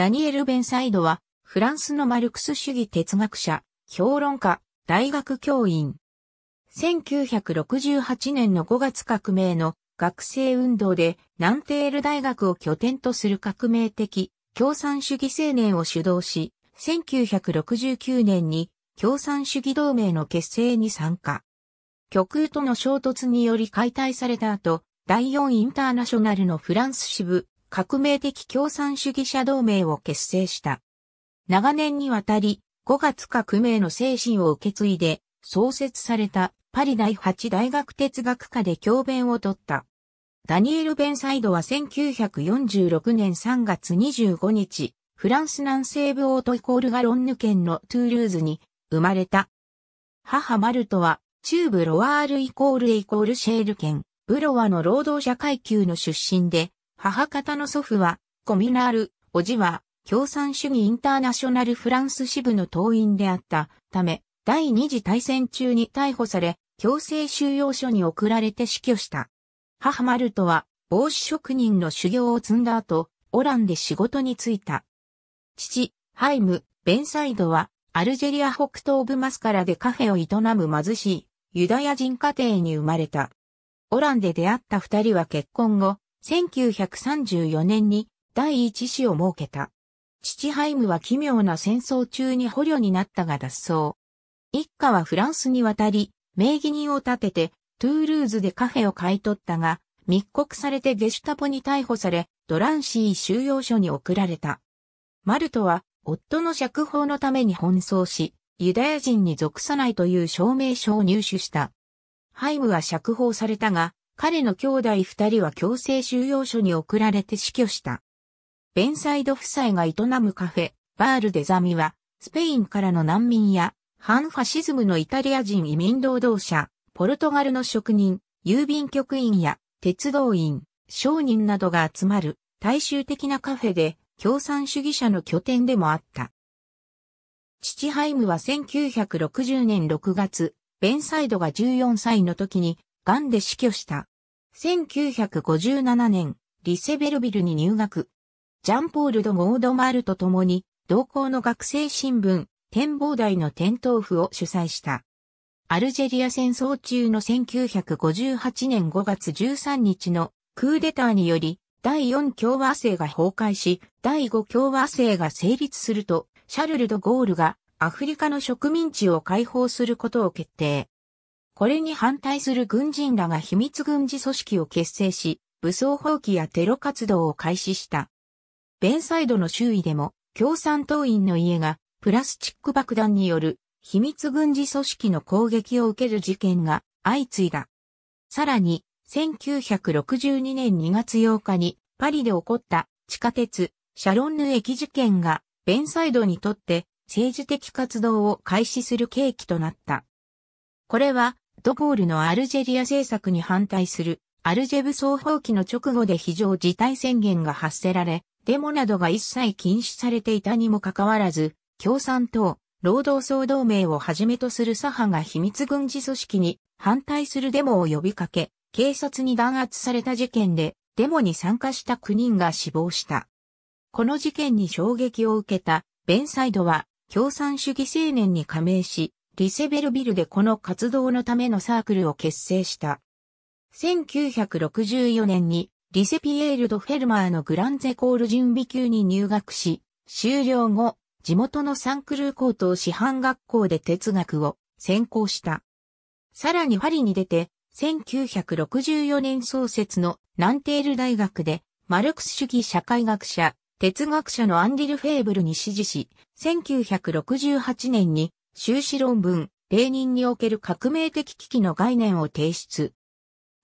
ダニエル・ベンサイドは、フランスのマルクス主義哲学者、評論家、大学教員。1968年の5月革命の学生運動でナンテール大学を拠点とする革命的共産主義青年を主導し、1969年に共産主義同盟の結成に参加。極右との衝突により解体された後、第4インターナショナルのフランス支部、革命的共産主義者同盟を結成した。長年にわたり、5月革命の精神を受け継いで、創設されたパリ第8大学哲学科で教鞭を取った。ダニエル・ベンサイドは1946年3月25日、フランス南西部オートイコールガロンヌ県のトゥールーズに生まれた。母マルトは中部ロワールイコールエイコールシェール県、ブロワの労働者階級の出身で、母方の祖父は、コミナール、おじは、共産主義インターナショナルフランス支部の党員であったため、第二次大戦中に逮捕され、強制収容所に送られて死去した。母マルトは、帽子職人の修行を積んだ後、オランで仕事に就いた。父、ハイム、ベンサイドは、アルジェリア北東部マスカラでカフェを営む貧しい、ユダヤ人家庭に生まれた。オランで出会った二人は結婚後、1934年に第一子を設けた。父ハイムは奇妙な戦争中に捕虜になったが脱走。一家はフランスに渡り、名義人を立てて、トゥールーズでカフェを買い取ったが、密告されてゲシュタポに逮捕され、ドランシー収容所に送られた。マルトは、夫の釈放のために奔走し、ユダヤ人に属さないという証明書を入手した。ハイムは釈放されたが、彼の兄弟二人は強制収容所に送られて死去した。ベンサイド夫妻が営むカフェ、バールデザミは、スペインからの難民や、反ファシズムのイタリア人移民労働者、ポルトガルの職人、郵便局員や、鉄道員、商人などが集まる、大衆的なカフェで、共産主義者の拠点でもあった。父ハイムは1960年6月、ベンサイドが14歳の時に、癌で死去した。1957年、リセベルビルに入学。ジャンポール・ド・ゴードマールと共に、同校の学生新聞、展望台の点灯譜を主催した。アルジェリア戦争中の1958年5月13日のクーデターにより、第4共和制が崩壊し、第5共和制が成立すると、シャルル・ド・ゴールがアフリカの植民地を解放することを決定。これに反対する軍人らが秘密軍事組織を結成し、武装放棄やテロ活動を開始した。ベンサイドの周囲でも、共産党員の家が、プラスチック爆弾による、秘密軍事組織の攻撃を受ける事件が相次いだ。さらに、1962年2月8日に、パリで起こった地下鉄、シャロンヌ駅事件が、ベンサイドにとって、政治的活動を開始する契機となった。これはドゴールのアルジェリア政策に反対するアルジェブ総放棄の直後で非常事態宣言が発せられ、デモなどが一切禁止されていたにもかかわらず、共産党、労働総同盟をはじめとする左派が秘密軍事組織に反対するデモを呼びかけ、警察に弾圧された事件で、デモに参加した9人が死亡した。この事件に衝撃を受けた、ベンサイドは、共産主義青年に加盟し、リセベルビルでこの活動のためのサークルを結成した。1964年にリセピエール・ド・フェルマーのグランゼコール準備級に入学し、終了後、地元のサンクルー高等師範学校で哲学を専攻した。さらにパリに出て、1964年創設のナンテール大学で、マルクス主義社会学者、哲学者のアンリル・フェーブルに支持し、1968年に修士論文、レーニンにおける革命的危機の概念を提出。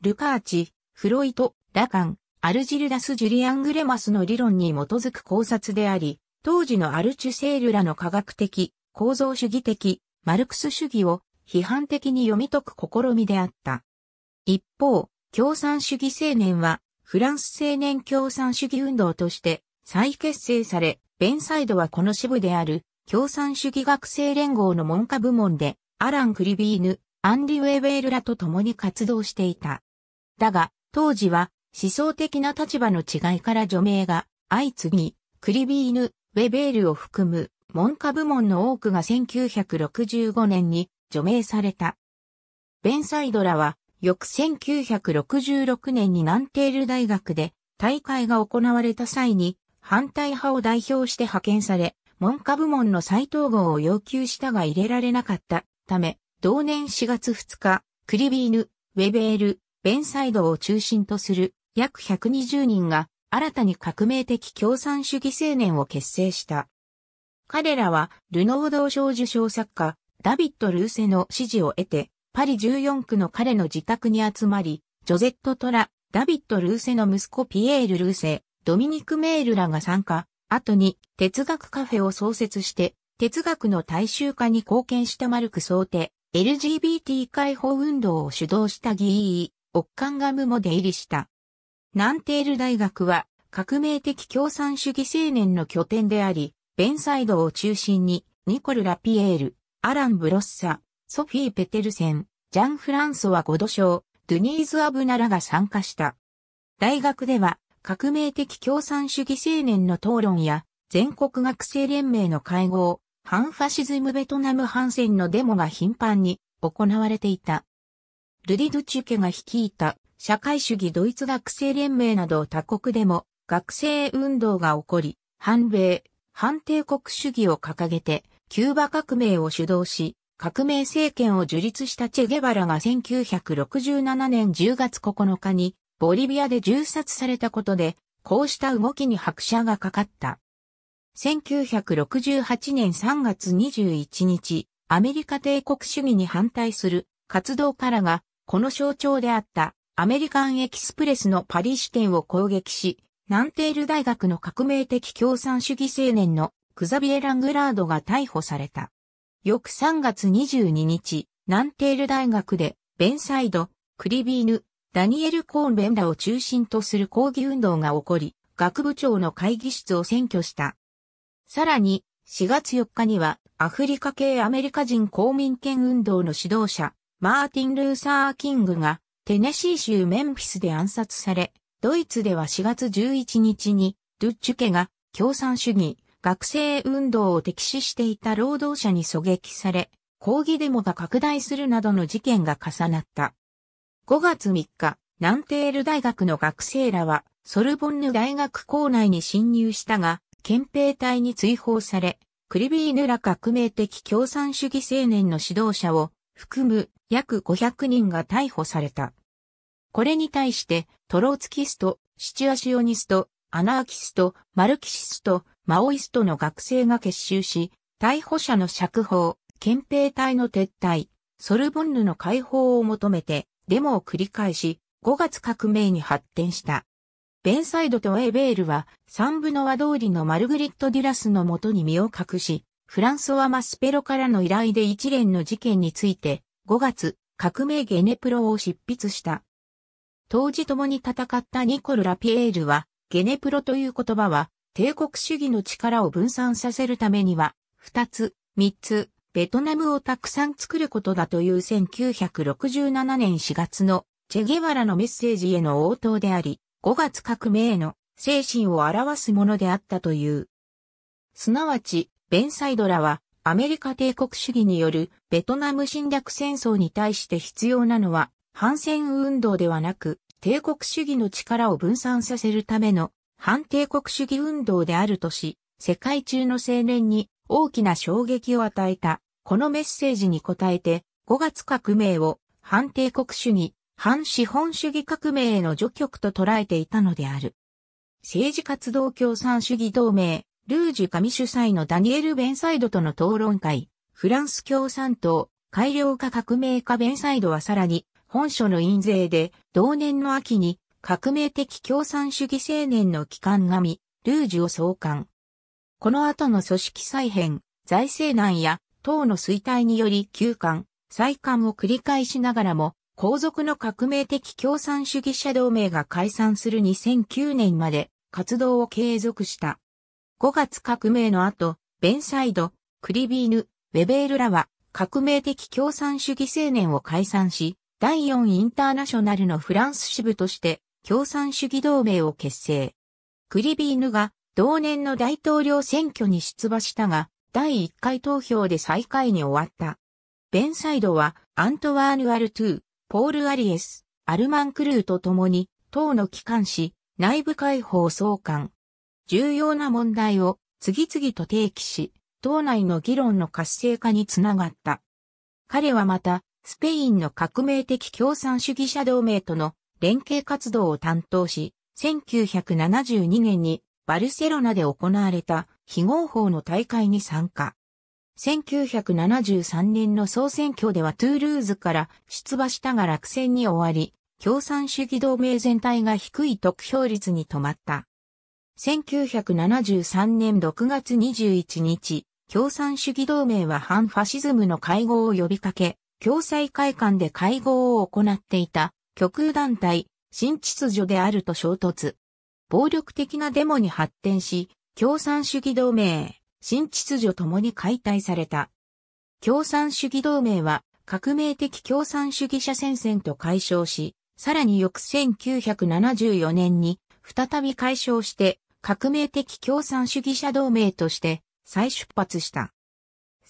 ルカーチ、フロイト、ラカン、アルジルダス・ジュリアン・グレマスの理論に基づく考察であり、当時のアルチュセールらの科学的、構造主義的、マルクス主義を批判的に読み解く試みであった。一方、共産主義青年は、フランス青年共産主義運動として再結成され、ベンサイドはこの支部である共産主義学生連合の文科部門で、アラン・クリビーヌ、アンリ・ウェーベールらと共に活動していた。だが、当時は思想的な立場の違いから除名が相次ぎ、クリビーヌ、ウェベールを含む文科部門の多くが1965年に除名された。ベンサイドラは、翌1966年にナンテール大学で大会が行われた際に反対派を代表して派遣され、文科部門の再統合を要求したが入れられなかったため、同年4月2日、クリビーヌ、ウェベール、ベンサイドを中心とする約120人が新たに革命的共産主義青年を結成した。彼らは、ルノー同賞受賞作家、ダビット・ルーセの支持を得て、パリ14区の彼の自宅に集まり、ジョゼット・トラ、ダビット・ルーセの息子ピエール・ルーセ、ドミニク・メールらが参加、後に哲学カフェを創設して、哲学の大衆化に貢献したマルク想定、LGBT 解放運動を主導した議員、オッカンガムも出入りした。ナンテール大学は革命的共産主義青年の拠点であり、ベンサイドを中心に、ニコル・ラピエール、アラン・ブロッサ、ソフィー・ペテルセン、ジャン・フランソワ・ゴドショー、ドゥニーズ・アブナラが参加した。大学では、革命的共産主義青年の討論や、全国学生連盟の会合、反ファシズムベトナム反戦のデモが頻繁に行われていた。ルディ・ドゥチュケが率いた社会主義ドイツ学生連盟など他国でも学生運動が起こり、反米、反帝国主義を掲げて、キューバ革命を主導し、革命政権を樹立したチェゲバラが1967年10月9日にボリビアで銃殺されたことで、こうした動きに拍車がかかった。1968年3月21日、アメリカ帝国主義に反対する活動家らが、この象徴であったアメリカンエキスプレスのパリ支店を攻撃し、南テール大学の革命的共産主義青年のクザビエ・ラングラードが逮捕された。翌3月22日、南テール大学で、ベンサイド、クリビーヌ、ダニエル・コーンベンダを中心とする抗議運動が起こり、学部長の会議室を占拠した。さらに、4月4日には、アフリカ系アメリカ人公民権運動の指導者、マーティン・ルーサー・キングが、テネシー州メンフィスで暗殺され、ドイツでは4月11日に、ドゥッチュ家が共産主義、学生運動を敵視していた労働者に狙撃され、抗議デモが拡大するなどの事件が重なった。5月3日、ナンテール大学の学生らは、ソルボンヌ大学校内に侵入したが、憲兵隊に追放され、クリビーヌら革命的共産主義青年の指導者を含む約500人が逮捕された。これに対して、トローツキスト、シチュアシオニスト、アナーキスト、マルキシスト、マオイストの学生が結集し、逮捕者の釈放、憲兵隊の撤退、ソルボンヌの解放を求めて、デモを繰り返し、5月革命に発展した。ベンサイドとエーベールは、三部の和通りのマルグリット・デュラスのもとに身を隠し、フランソワ・マスペロからの依頼で一連の事件について、5月、革命ゲネプロを執筆した。当時共に戦ったニコル・ラピエールは、ゲネプロという言葉は、帝国主義の力を分散させるためには、二つ、三つ、ベトナムをたくさん作ることだという1967年4月のチェゲワラのメッセージへの応答であり、5月革命への精神を表すものであったという。すなわち、ベンサイドラは、アメリカ帝国主義によるベトナム侵略戦争に対して必要なのは、反戦運動ではなく、帝国主義の力を分散させるための反帝国主義運動であるとし、世界中の青年に大きな衝撃を与えた。このメッセージに応えて、5月革命を反帝国主義、反資本主義革命への助局と捉えていたのである。政治活動共産主義同盟、ルージュ神主催のダニエル・ベンサイドとの討論会、フランス共産党、改良化革命家ベンサイドはさらに、本書の印税で、同年の秋に、革命的共産主義青年の機関紙、ルージュを創刊。この後の組織再編、財政難や等の衰退により休館、再刊を繰り返しながらも、皇族の革命的共産主義者同盟が解散する2009年まで活動を継続した。5月革命の後、ベンサイド、クリビーヌ、ウェベールらは革命的共産主義青年を解散し、第4インターナショナルのフランス支部として共産主義同盟を結成。クリビーヌが同年の大統領選挙に出馬したが、第1回投票で最下位に終わった。ベンサイドはアントワーヌ・アルトゥ、ー、ポール・アリエス、アルマン・クルーと共に、党の機関紙、内部解放総監。重要な問題を次々と提起し、党内の議論の活性化につながった。彼はまた、スペインの革命的共産主義者同盟との連携活動を担当し、1972年にバルセロナで行われた非合法の大会に参加。1973年の総選挙ではトゥールーズから出馬したが落選に終わり、共産主義同盟全体が低い得票率に止まった。1973年6月21日、共産主義同盟は反ファシズムの会合を呼びかけ、共済会館で会合を行っていた極右団体、新秩序であると衝突。暴力的なデモに発展し、共産主義同盟、新秩序ともに解体された。共産主義同盟は革命的共産主義者戦線と解消し、さらに翌1974年に再び解消して革命的共産主義者同盟として再出発した。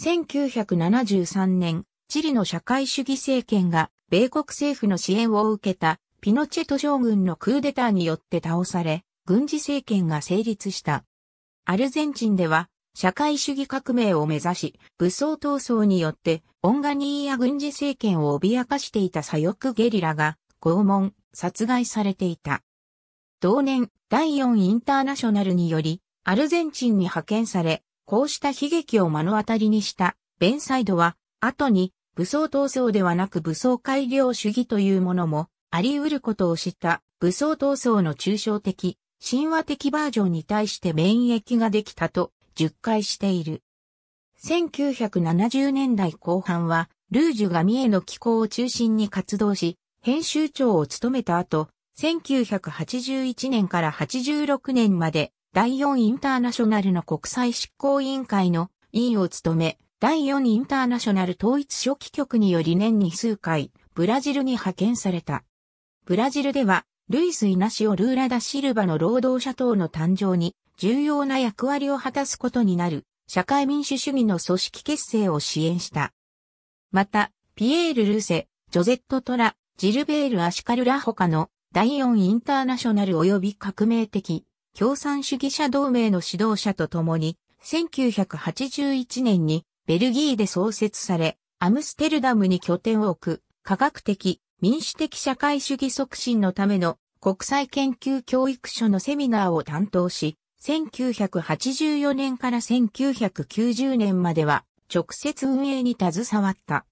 1973年、チリの社会主義政権が米国政府の支援を受けたピノチェト将軍のクーデターによって倒され、軍事政権が成立した。アルゼンチンでは、社会主義革命を目指し、武装闘争によって、オンガニーや軍事政権を脅かしていた左翼ゲリラが、拷問、殺害されていた。同年、第4インターナショナルにより、アルゼンチンに派遣され、こうした悲劇を目の当たりにした、ベンサイドは、後に、武装闘争ではなく武装改良主義というものも、あり得ることを知った、武装闘争の抽象的、神話的バージョンに対して免疫ができたと、述回している。1970年代後半は、ルージュが三重の機構を中心に活動し、編集長を務めた後、1981年から86年まで、第4インターナショナルの国際執行委員会の委員を務め、第4インターナショナル統一初期局により年に数回、ブラジルに派遣された。ブラジルでは、ルイス・イナシオ・ルーラ・ダ・シルバの労働者党の誕生に重要な役割を果たすことになる社会民主主義の組織結成を支援した。また、ピエール・ルセ、ジョゼット・トラ、ジルベール・アシカルラ他の第4インターナショナル及び革命的共産主義者同盟の指導者と共に1981年にベルギーで創設されアムステルダムに拠点を置く科学的民主的社会主義促進のための国際研究教育所のセミナーを担当し、1984年から1990年までは直接運営に携わった。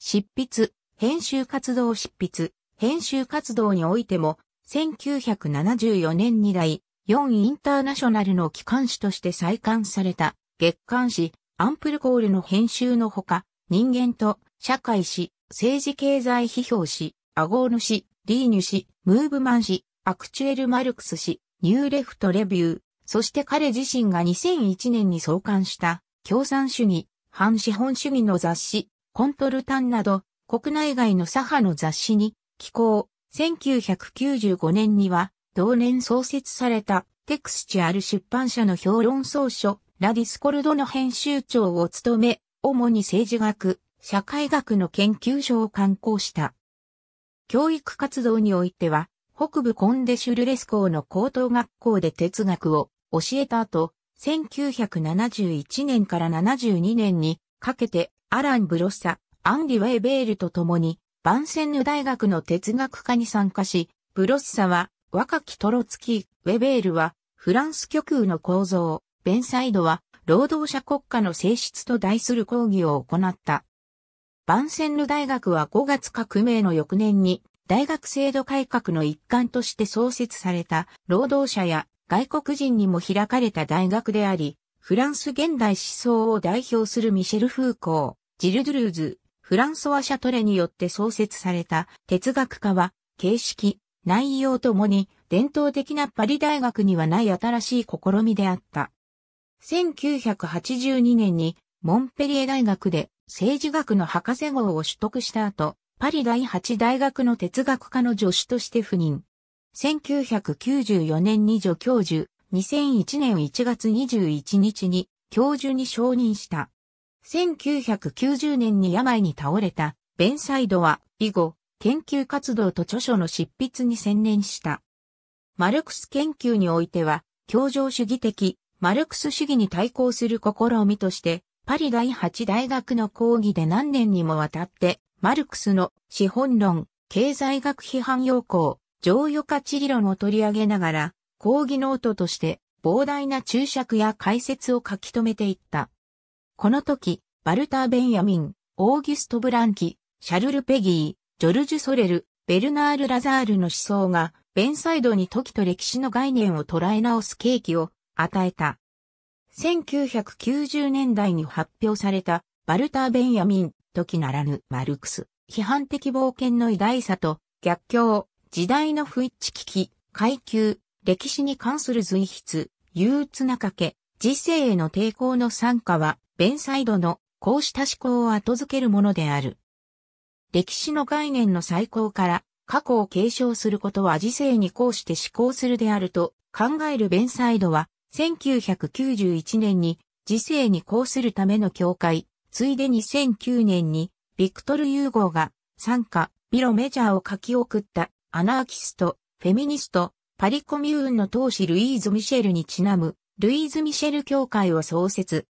執筆、編集活動執筆、編集活動においても、1974年に来、4インターナショナルの機関誌として再刊された月刊誌、アンプルコールの編集のほか、人間と社会誌、政治経済批評誌、アゴーヌ誌、リーニュ誌、ムーブマン誌、アクチュエル・マルクス誌、ニューレフト・レビュー、そして彼自身が2001年に創刊した共産主義、反資本主義の雑誌、コントルタンなど、国内外の左派の雑誌に寄稿、1995年には、同年創設されたテクスチュアル出版社の評論総書、ラディスコルドの編集長を務め、主に政治学、社会学の研究所を刊行した。教育活動においては、北部コンデシュルレス校の高等学校で哲学を教えた後、1971年から72年にかけてアラン・ブロッサ、アンディ・ウェイベールと共にバンセンヌ大学の哲学科に参加し、ブロッサは若きトロツキー、ウェベールはフランス極右の構造、ベンサイドは労働者国家の性質と題する講義を行った。バンセンル大学は5月革命の翌年に大学制度改革の一環として創設された労働者や外国人にも開かれた大学であり、フランス現代思想を代表するミシェル・フーコー、ジル・ドゥルーズ、フランソワ・シャトレによって創設された哲学家は、形式、内容ともに伝統的なパリ大学にはない新しい試みであった。1982年にモンペリエ大学で政治学の博士号を取得した後、パリ第8大学の哲学科の助手として赴任。1994年に助教授、2001年1月21日に教授に承認した。1990年に病に倒れた、ベンサイドは、以後、研究活動と著書の執筆に専念した。マルクス研究においては、協情主義的、マルクス主義に対抗する試みとして、パリ第8大学の講義で何年にもわたって、マルクスの資本論、経済学批判要項、常用価値理論を取り上げながら、講義ノートとして膨大な注釈や解説を書き留めていった。この時、バルター・ベンヤミン、オーギュスト・ブランキ、シャルル・ペギー、ジョルジュ・ソレル、ベルナール・ラザールの思想が、ベンサイドに時と歴史の概念を捉え直す契機を与えた。1990年代に発表された、バルター・ベンヤミン、時ならぬマルクス、批判的冒険の偉大さと、逆境、時代の不一致危機、階級、歴史に関する随筆、憂鬱な賭け、時世への抵抗の参加は、ベンサイドのこうした思考を後付けるものである。歴史の概念の最高から過去を継承することは時世にこうして思考するであると考えるベンサイドは1991年に時世にこうするための教会、ついで2009年にビクトルユーゴーが参加、ビロメジャーを書き送ったアナーキスト、フェミニスト、パリコミューンの当主ルイーズ・ミシェルにちなむ、ルイーズ・ミシェル協会を創設。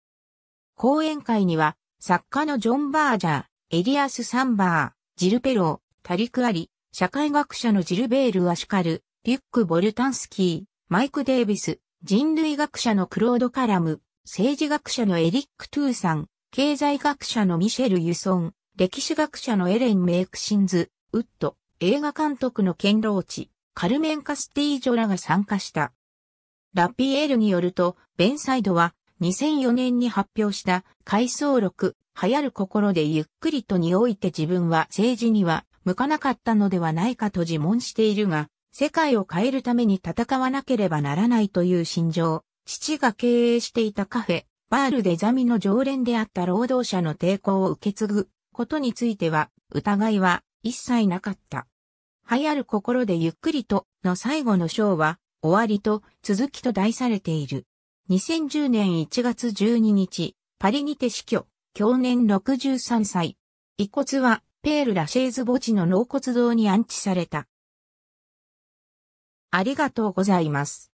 講演会には、作家のジョン・バージャー、エリアス・サンバー、ジル・ペロー、タリク・アリ、社会学者のジルベール・アシュカル、リュック・ボルタンスキー、マイク・デイビス、人類学者のクロード・カラム、政治学者のエリック・トゥーさん、経済学者のミシェル・ユソン、歴史学者のエレン・メイクシンズ、ウッド、映画監督のケン・ローチ、カルメン・カスティージョらが参加した。ラピエールによると、ベンサイドは2004年に発表した回想録、流行る心でゆっくりとにおいて自分は政治には向かなかったのではないかと自問しているが、世界を変えるために戦わなければならないという心情、父が経営していたカフェ、バールでザミの常連であった労働者の抵抗を受け継ぐことについては、疑いは一切なかった。流行る心でゆっくりとの最後の章は、終わりと続きと題されている。2010年1月12日、パリにて死去、去年63歳。遺骨は、ペール・ラシェーズ墓地の納骨堂に安置された。ありがとうございます。